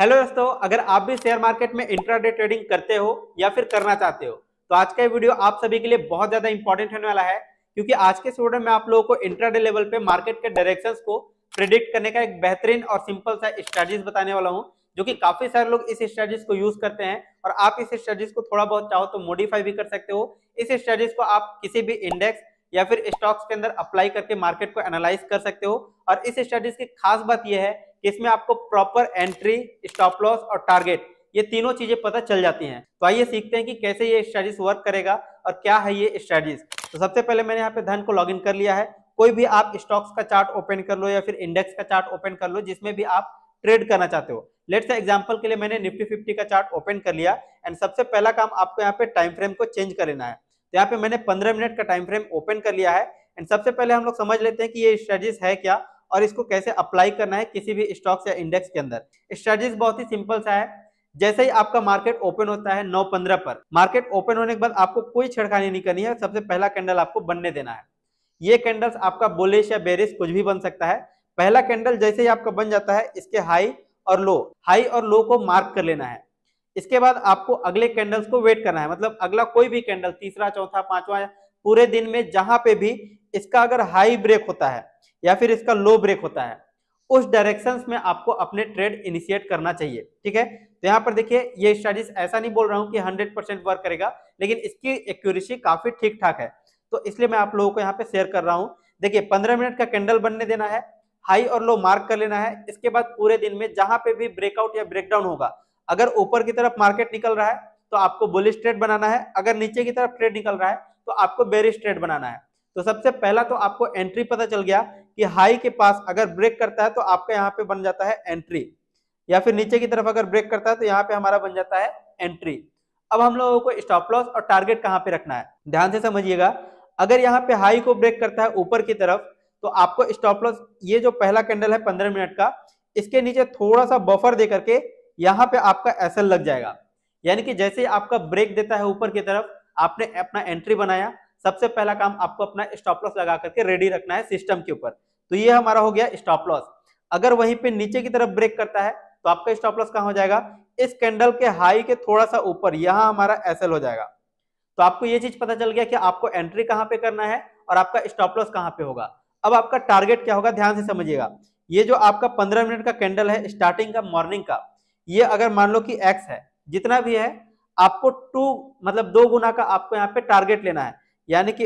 hello दोस्तों अगर आप भी शेयर मार्केट में इंट्राडे ट्रेडिंग करते हो या फिर करना चाहते हो तो आज का वीडियो आप सभी के लिए बहुत ज्यादा इंपॉर्टेंट होने वाला है क्योंकि आज के वीडियो में आप लोगों को इंट्राडे लेवल पे मार्केट के डायरेक्शंस को प्रिडिक्ट करने का एक बेहतरीन और सिंपल सा स्ट्रेटेजीज बताने वाला हूँ जो की काफी सारे लोग इस स्ट्रेटेजीज को यूज करते हैं और आप इस स्ट्रेटेजीज को थोड़ा बहुत चाहो तो मॉडिफाई भी कर सकते हो इस स्ट्रेटेजीज को आप किसी भी इंडेक्स या फिर स्टॉक्स के अंदर अप्लाई करके मार्केट को एनालाइज कर सकते हो और इस स्ट्रेटेजी की खास बात यह है इसमें आपको प्रॉपर एंट्री स्टॉप लॉस और टारगेट ये तीनों चीजें पता चल जाती हैं तो आइए सीखते हैं कि कैसे ये स्ट्रेटिस वर्क करेगा और क्या है ये स्ट्रेटिस तो सबसे पहले मैंने यहाँ पे धन को लॉगिन कर लिया है कोई भी आप स्टॉक्स का चार्ट ओपन कर लो या फिर इंडेक्स का चार्ट ओपन कर लो जिसमें भी आप ट्रेड करना चाहते हो लेट से एग्जाम्पल के लिए मैंने निफ्टी फिफ्टी का चार्ट ओपन कर लिया एंड सबसे पहला काम आपको यहाँ पे टाइम फ्रेम को चेंज कर लेना है तो यहाँ पे मैंने पंद्रह मिनट का टाइम फ्रेम ओपन कर लिया है एंड सबसे पहले हम लोग समझ लेते हैं कि ये स्ट्रेटेजीज है क्या और इसको कैसे अप्लाई करना है किसी भी स्टॉक्स या इंडेक्स के अंदर स्ट्रेटेजी बहुत ही सिंपल सा है जैसे ही आपका मार्केट ओपन होता है नौ पंद्रह पर मार्केट ओपन होने के बाद आपको कोई छेड़खानी नहीं करनी है सबसे पहला कैंडल आपको बनने देना है ये कैंडल्स आपका बोलेश या बेरिस कुछ भी बन सकता है पहला कैंडल जैसे ही आपका बन जाता है इसके हाई और लो हाई और लो को मार्क कर लेना है इसके बाद आपको अगले कैंडल्स को वेट करना है मतलब अगला कोई भी कैंडल तीसरा चौथा पांचवा पूरे दिन में जहां पे भी इसका अगर हाई ब्रेक होता है या फिर इसका लो ब्रेक होता है उस डायरेक्शन में आपको अपने ट्रेड इनिशिएट करना चाहिए ठीक है तो यहाँ पर देखिए ये स्टडीज ऐसा नहीं बोल रहा हूँ कि हंड्रेड परसेंट वर्क करेगा लेकिन इसकी एक्यूरेसी काफी ठीक ठाक है तो इसलिए मैं आप लोगों को यहाँ पे शेयर कर रहा हूँ देखिए पंद्रह मिनट का कैंडल बनने देना है हाई और लो मार्क कर लेना है इसके बाद पूरे दिन में जहां पे भी ब्रेकआउट या ब्रेकडाउन होगा अगर ऊपर की तरफ मार्केट निकल रहा है तो आपको बुलिश ट्रेड बनाना है अगर नीचे की तरफ ट्रेड निकल रहा है तो आपको बेरिश ट्रेड बनाना है तो सबसे पहला तो आपको एंट्री पता चल गया कि हाई के पास अगर ब्रेक करता है तो आपका यहाँ पे बन जाता है एंट्री या फिर नीचे की तरफ अगर ब्रेक करता है तो यहाँ पे हमारा बन जाता है एंट्री अब हम लोगों को स्टॉप लॉस और टारगेट कहाँ पे रखना है ध्यान से समझिएगा अगर यहाँ पे हाई को ब्रेक करता है ऊपर की तरफ तो आपको स्टॉप लॉस ये जो पहला कैंडल है पंद्रह मिनट का इसके नीचे थोड़ा सा बफर दे करके यहाँ पे आपका एसल लग जाएगा यानी कि जैसे आपका ब्रेक देता है ऊपर की तरफ आपने अपना एंट्री बनाया सबसे पहला काम आपको अपना स्टॉप लॉस लगा करके रेडी रखना है सिस्टम के ऊपर तो ये हमारा हो गया स्टॉप लॉस अगर वहीं पे नीचे की तरफ ब्रेक करता है तो आपका स्टॉप लॉस कहाँ हो जाएगा इस कैंडल के हाई के थोड़ा सा ऊपर यहाँ हमारा एसएल हो जाएगा तो आपको ये चीज पता चल गया कि आपको एंट्री कहाँ पे करना है और आपका स्टॉप लॉस कहाँ पे होगा अब आपका टारगेट क्या होगा ध्यान से समझिएगा ये जो आपका पंद्रह मिनट का कैंडल है स्टार्टिंग का मॉर्निंग का ये अगर मान लो कि एक्स है जितना भी है आपको टू मतलब दो गुना का आपको यहाँ पे टारगेट लेना है यानी कि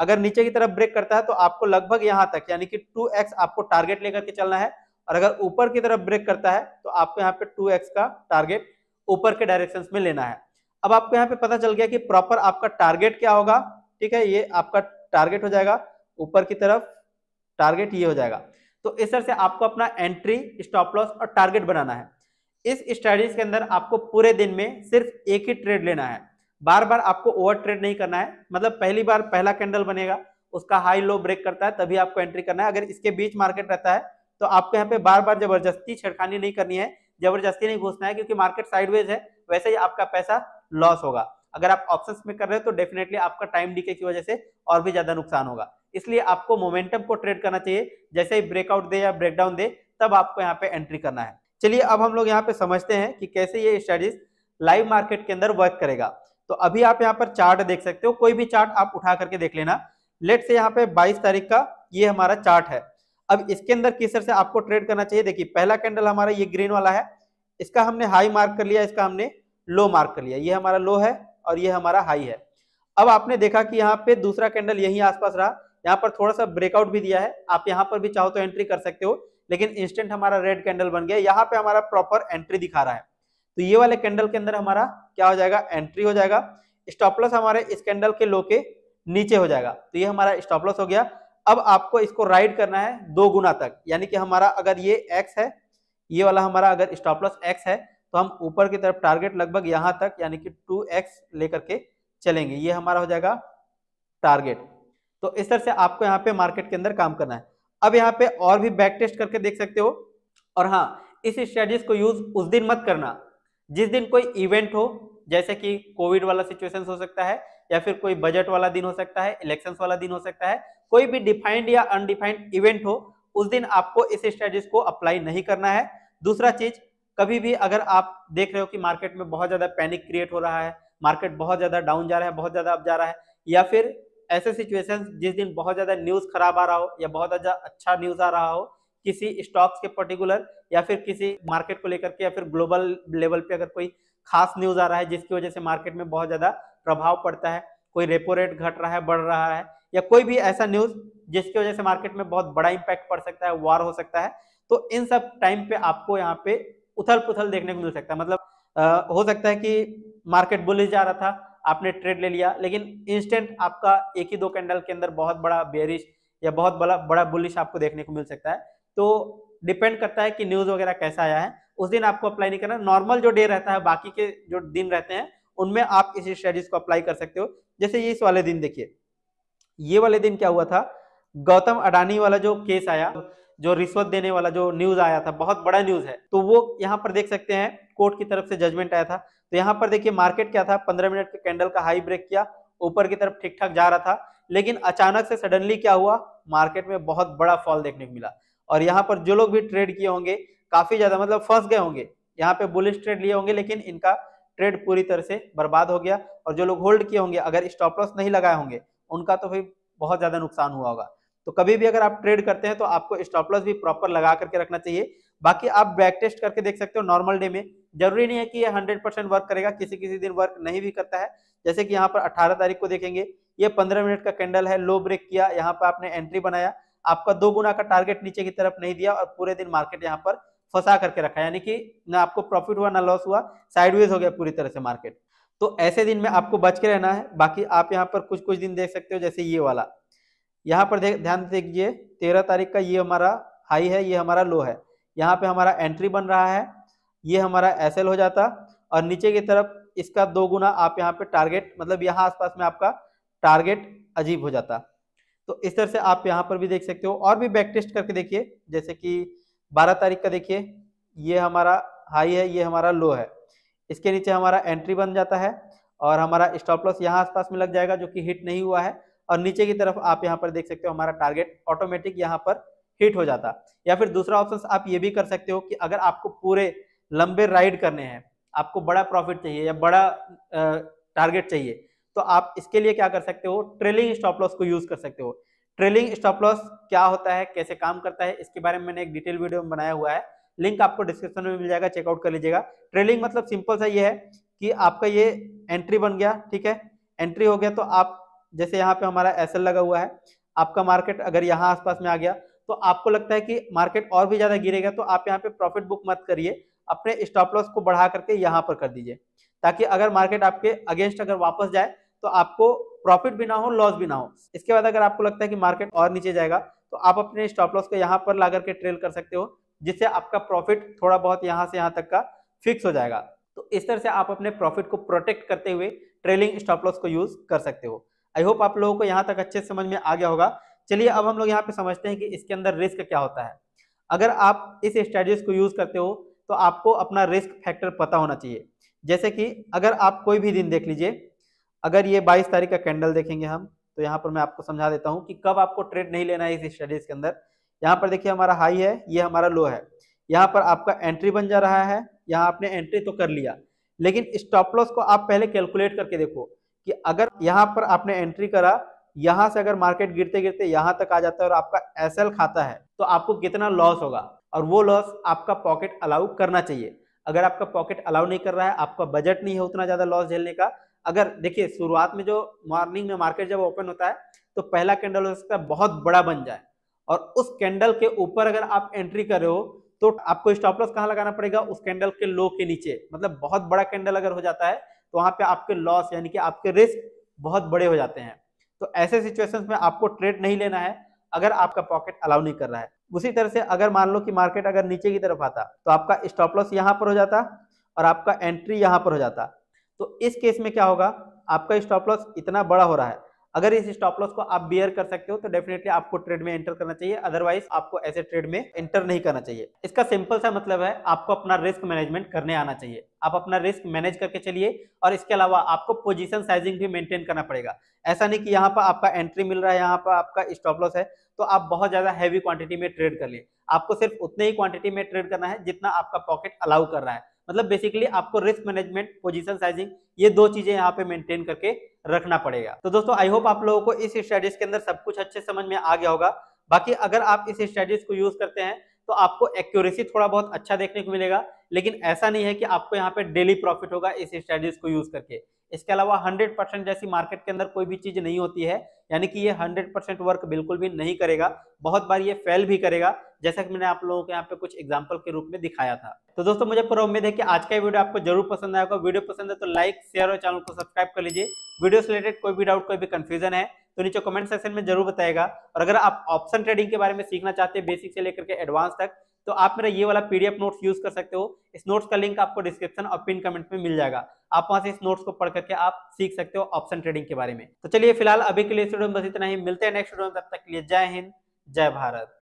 अगर नीचे की तरफ ब्रेक करता है तो आपको लगभग यहाँ तक यानी कि 2x आपको टारगेट लेकर के चलना है और अगर ऊपर की तरफ ब्रेक करता है तो आपको यहाँ पे 2x का टारगेट ऊपर के डायरेक्शन में लेना है अब आपको यहाँ पे पता चल गया कि प्रॉपर आपका टारगेट क्या होगा ठीक है ये आपका टारगेट हो जाएगा ऊपर की तरफ टारगेट ये हो जाएगा तो इस तरह से आपको अपना एंट्री स्टॉप लॉस और टारगेट बनाना है इस स्ट्रेटेजी के अंदर आपको पूरे दिन में सिर्फ एक ही ट्रेड लेना है बार बार आपको ओवर ट्रेड नहीं करना है मतलब पहली बार पहला कैंडल बनेगा उसका हाई लो ब्रेक करता है तभी आपको एंट्री करना है अगर इसके बीच मार्केट रहता है तो आपको यहाँ पे बार बार जबरदस्ती छेड़खानी नहीं करनी है जबरदस्ती नहीं घुसना है क्योंकि मार्केट साइडवेज है वैसे ही आपका पैसा लॉस होगा अगर आप ऑप्शंस में कर रहे हो तो डेफिनेटली आपका टाइम डीके की वजह से और भी ज्यादा नुकसान होगा इसलिए आपको मोमेंटम को ट्रेड करना चाहिए जैसे ही ब्रेकआउट दे या ब्रेकडाउन दे तब आपको यहाँ पे एंट्री करना है चलिए अब हम लोग यहाँ पे समझते हैं कि कैसे ये स्टडीज लाइव मार्केट के अंदर वर्क करेगा तो अभी आप यहाँ पर चार्ट देख सकते हो कोई भी चार्ट आप उठा करके देख लेना लेट से यहाँ पे 22 तारीख का ये हमारा चार्ट है अब इसके अंदर किस तरह से आपको ट्रेड करना चाहिए देखिए पहला कैंडल हमारा ये ग्रीन वाला है इसका हमने हाई मार्क कर लिया इसका हमने लो मार्क कर लिया ये हमारा लो है और ये हमारा हाई है अब आपने देखा कि यहाँ पे दूसरा कैंडल यही आसपास रहा यहाँ पर थोड़ा सा ब्रेकआउट भी दिया है आप यहाँ पर भी चाहो तो एंट्री कर सकते हो लेकिन इंस्टेंट हमारा रेड कैंडल बन गया यहाँ पे हमारा प्रॉपर एंट्री दिखा रहा है तो ये वाले कैंडल के अंदर हमारा क्या हो जाएगा एंट्री हो जाएगा स्टॉपलस हमारे इस कैंडल के लो के नीचे हो जाएगा तो ये हमारा स्टॉपलस हो गया अब आपको इसको राइड करना है दो गुना तक यानी कि हमारा अगर ये एक्स है ये वाला हमारा अगर स्टॉपलस एक्स है तो हम ऊपर की तरफ टारगेट लगभग यहाँ तक यानी कि टू एक्स लेकर के चलेंगे ये हमारा हो जाएगा टारगेट तो इस तरह से आपको यहाँ पे मार्केट के अंदर काम करना है अब यहाँ पे और भी बैक टेस्ट करके देख सकते हो और हाँ इस स्ट्रेटेजी को यूज उस दिन मत करना जिस दिन कोई इवेंट हो जैसे कि कोविड वाला सिचुएशन हो सकता है या फिर कोई बजट वाला दिन हो सकता है इलेक्शन वाला दिन हो सकता है कोई भी डिफाइंड या अनडिफाइंड इवेंट हो उस दिन आपको इस स्ट्रेटेजी को अप्लाई नहीं करना है दूसरा चीज कभी भी अगर आप देख रहे हो कि मार्केट में बहुत ज्यादा पैनिक क्रिएट हो रहा है मार्केट बहुत ज्यादा डाउन जा रहा है बहुत ज्यादा अप जा रहा है या फिर ऐसे सिचुएशन जिस दिन बहुत ज्यादा न्यूज खराब आ रहा हो या बहुत ज्यादा अच्छा न्यूज आ रहा हो किसी स्टॉक्स के पर्टिकुलर या फिर किसी मार्केट को लेकर के या फिर ग्लोबल लेवल पे अगर कोई खास न्यूज आ रहा है जिसकी वजह से मार्केट में बहुत ज्यादा प्रभाव पड़ता है कोई रेपो रेट घट रहा है बढ़ रहा है या कोई भी ऐसा न्यूज जिसकी वजह से मार्केट में बहुत बड़ा इम्पैक्ट पड़ सकता है वार हो सकता है तो इन सब टाइम पे आपको यहाँ पे उथल पुथल देखने को मिल सकता है मतलब आ, हो सकता है कि मार्केट बुलिस जा रहा था आपने ट्रेड ले लिया लेकिन इंस्टेंट आपका एक ही दो कैंडल के अंदर बहुत बड़ा बेरिश या बहुत बड़ा बड़ा बुलिश आपको देखने को मिल सकता है तो डिपेंड करता है कि न्यूज वगैरह कैसा आया है उस दिन आपको अप्लाई नहीं करना नॉर्मल जो डे रहता है बाकी के जो दिन रहते हैं उनमें आप इस स्ट्रेटेजी को अप्लाई कर सकते हो जैसे ये इस वाले दिन देखिए ये वाले दिन क्या हुआ था गौतम अडानी वाला जो केस आया जो रिश्वत देने वाला जो न्यूज आया था बहुत बड़ा न्यूज है तो वो यहाँ पर देख सकते हैं कोर्ट की तरफ से जजमेंट आया था तो यहाँ पर देखिए मार्केट क्या था पंद्रह मिनट के कैंडल का हाई ब्रेक किया ऊपर की तरफ ठीक ठाक जा रहा था लेकिन अचानक से सडनली क्या हुआ मार्केट में बहुत बड़ा फॉल देखने को मिला और यहाँ पर जो लोग भी ट्रेड किए होंगे काफी ज्यादा मतलब फंस गए होंगे यहाँ पे बुलिश ट्रेड लिए होंगे लेकिन इनका ट्रेड पूरी तरह से बर्बाद हो गया और जो लोग होल्ड किए होंगे अगर स्टॉप लॉस नहीं लगाए होंगे उनका तो भी बहुत ज्यादा नुकसान हुआ होगा तो कभी भी अगर आप ट्रेड करते हैं तो आपको स्टॉप लॉस भी प्रॉपर लगा करके रखना चाहिए बाकी आप बैक टेस्ट करके देख सकते हो नॉर्मल डे में जरूरी नहीं है कि ये हंड्रेड परसेंट वर्क करेगा किसी किसी दिन वर्क नहीं भी करता है जैसे कि यहाँ पर अठारह तारीख को देखेंगे ये पंद्रह मिनट का कैंडल है लो ब्रेक किया यहाँ पर आपने एंट्री बनाया आपका दो गुना का टारगेट नीचे की तरफ नहीं दिया और पूरे दिन मार्केट यहाँ पर फंसा करके रखा यानी कि ना आपको प्रॉफिट हुआ ना लॉस हुआ साइडवेज हो गया पूरी तरह से मार्केट तो ऐसे दिन में आपको बच के रहना है बाकी आप यहाँ पर कुछ कुछ दिन देख सकते हो जैसे ये वाला यहाँ पर ध्यान देखिए तेरह तारीख का ये हमारा हाई है ये हमारा लो है यहाँ पे हमारा एंट्री बन रहा है ये हमारा एस हो जाता और नीचे की तरफ इसका दो गुना आप यहाँ पे टारगेट मतलब यहाँ आसपास में आपका टारगेट अजीब हो जाता तो इस तरह से आप यहाँ पर भी देख सकते हो और भी बैक टेस्ट करके देखिए जैसे कि बारह तारीख का देखिए ये हमारा हाई है ये हमारा लो है इसके नीचे हमारा एंट्री बन जाता है और हमारा स्टॉप लॉस यहाँ आसपास में लग जाएगा जो कि हिट नहीं हुआ है और नीचे की तरफ आप यहाँ पर देख सकते हो हमारा टारगेट ऑटोमेटिक यहाँ पर हिट हो जाता या फिर दूसरा ऑप्शन आप ये भी कर सकते हो कि अगर आपको पूरे लंबे राइड करने हैं आपको बड़ा प्रॉफिट चाहिए या बड़ा टारगेट चाहिए तो आप इसके लिए क्या कर सकते हो ट्रेलिंग स्टॉप लॉस को यूज कर सकते हो ट्रेलिंग स्टॉप लॉस क्या होता है कैसे काम करता है इसके बारे में मैंने एक डिटेल वीडियो में बनाया हुआ है लिंक आपको डिस्क्रिप्शन में मिल जाएगा चेकआउट कर लीजिएगा ट्रेलिंग मतलब सिंपल सा ये है कि आपका ये एंट्री बन गया ठीक है एंट्री हो गया तो आप जैसे यहाँ पे हमारा एस लगा हुआ है आपका मार्केट अगर यहाँ आसपास में आ गया तो आपको लगता है कि मार्केट और भी ज्यादा गिरेगा तो आप यहाँ पे प्रॉफिट बुक मत करिए अपने स्टॉप लॉस को बढ़ा करके यहाँ पर कर दीजिए ताकि अगर मार्केट आपके अगेंस्ट अगर वापस जाए तो आपको प्रॉफिट भी ना हो लॉस भी ना हो इसके बाद अगर आपको लगता है कि मार्केट और नीचे जाएगा तो आप अपने स्टॉप लॉस को यहाँ पर ला करके ट्रेल कर सकते हो जिससे आपका प्रॉफिट थोड़ा बहुत यहाँ से यहाँ तक का फिक्स हो जाएगा तो इस तरह से आप अपने प्रॉफिट को प्रोटेक्ट करते हुए ट्रेलिंग स्टॉप लॉस को यूज कर सकते हो आई होप आप लोगों को यहाँ तक अच्छे समझ में आ गया होगा चलिए अब हम लोग यहाँ पे समझते हैं कि इसके अंदर रिस्क क्या होता है अगर आप इस स्ट्रेटेजी को यूज करते हो तो आपको अपना रिस्क फैक्टर पता होना चाहिए जैसे कि अगर आप कोई भी दिन देख लीजिए अगर ये 22 तारीख का कैंडल देखेंगे हम तो यहाँ पर मैं आपको समझा देता हूँ कि कब आपको ट्रेड नहीं लेना है इस स्टडीज के अंदर यहाँ पर देखिए हमारा हाई है ये हमारा लो है यहाँ पर आपका एंट्री बन जा रहा है यहाँ आपने एंट्री तो कर लिया लेकिन स्टॉप लॉस को आप पहले कैलकुलेट करके देखो कि अगर यहाँ पर आपने एंट्री करा यहाँ से अगर मार्केट गिरते गिरते यहाँ तक आ जाता है और आपका एस खाता है तो आपको कितना लॉस होगा और वो लॉस आपका पॉकेट अलाउ करना चाहिए अगर आपका पॉकेट अलाउ नहीं कर रहा है आपका बजट नहीं है उतना ज़्यादा लॉस झेलने का अगर देखिए शुरुआत में जो मॉर्निंग में मार्केट जब ओपन होता है तो पहला कैंडल हो सकता है बहुत बड़ा बन जाए और उस कैंडल के ऊपर अगर आप एंट्री कर रहे हो तो आपको स्टॉप लॉस कहाँ लगाना पड़ेगा उस कैंडल के लो के नीचे मतलब बहुत बड़ा कैंडल अगर हो जाता है तो वहां पे आपके लॉस यानी कि आपके रिस्क बहुत बड़े हो जाते हैं तो ऐसे सिचुएशन में आपको ट्रेड नहीं लेना है अगर आपका पॉकेट अलाउ नहीं कर रहा है उसी तरह से अगर मान लो कि मार्केट अगर नीचे की तरफ आता तो आपका स्टॉप लॉस यहाँ पर हो जाता और आपका एंट्री यहाँ पर हो जाता तो इस केस में क्या होगा आपका स्टॉप लॉस इतना बड़ा हो रहा है अगर इस स्टॉप लॉस को आप बियर कर सकते हो तो डेफिनेटली आपको ट्रेड में एंटर करना चाहिए अदरवाइज आपको ऐसे ट्रेड में एंटर नहीं करना चाहिए इसका सिंपल सा मतलब है आपको अपना रिस्क मैनेजमेंट करने आना चाहिए आप अपना रिस्क मैनेज करके चलिए और इसके अलावा आपको पोजीशन साइजिंग भी मेंटेन करना पड़ेगा ऐसा नहीं कि यहाँ पर आपका एंट्री मिल रहा है यहाँ पर आपका स्टॉप लॉस है तो आप बहुत ज़्यादा हैवी क्वांटिटी में ट्रेड कर लिए आपको सिर्फ उतने ही क्वांटिटी में ट्रेड करना है जितना आपका पॉकेट अलाउ कर रहा है मतलब बेसिकली आपको रिस्क मैनेजमेंट पोजीशन साइजिंग ये दो चीजें यहाँ पे मेंटेन करके रखना पड़ेगा तो दोस्तों आई होप आप लोगों को इस स्ट्रेटेज के अंदर सब कुछ अच्छे समझ में आ गया होगा बाकी अगर आप इस स्ट्रेटेज को यूज करते हैं तो आपको एक्यूरेसी थोड़ा बहुत अच्छा देखने को मिलेगा लेकिन ऐसा नहीं है कि आपको यहाँ पे डेली प्रॉफिट होगा इस स्ट्रेटेज को यूज करके इसके अलावा 100 परसेंट जैसी मार्केट के अंदर कोई भी चीज नहीं होती है यानी कि ये हंड्रेड परसेंट वर्क बिल्कुल भी नहीं करेगा बहुत बार ये फेल भी करेगा जैसा कि मैंने आप लोगों के यहाँ पे कुछ एग्जाम्पल के रूप में दिखाया था तो दोस्तों मुझे पूरा उम्मीद है कि आज का वीडियो आपको जरूर पसंद आएगा वीडियो पसंद है तो लाइक शेयर और चैनल को सब्सक्राइब कर लीजिए वीडियो से रिलेटेड कोई भी डाउट कोई भी कंफ्यूजन है तो नीचे कमेंट सेक्शन में जरूर बताएगा और अगर आप ऑप्शन ट्रेडिंग के बारे में सीखना चाहते हैं बेसिक से लेकर के एडवांस तक तो आप मेरा ये वाला पीडीएफ नोट्स यूज कर सकते हो इस नोट्स का लिंक आपको डिस्क्रिप्शन और पिन कमेंट में मिल जाएगा आप वहां से इस नोट्स को पढ़ करके आप सीख सकते हो ऑप्शन ट्रेडिंग के बारे में तो चलिए फिलहाल अभी के लिए स्टूडियो में बस इतना ही मिलते हैं नेक्स्ट स्टूडियो में तब तक के लिए जय हिंद जय भारत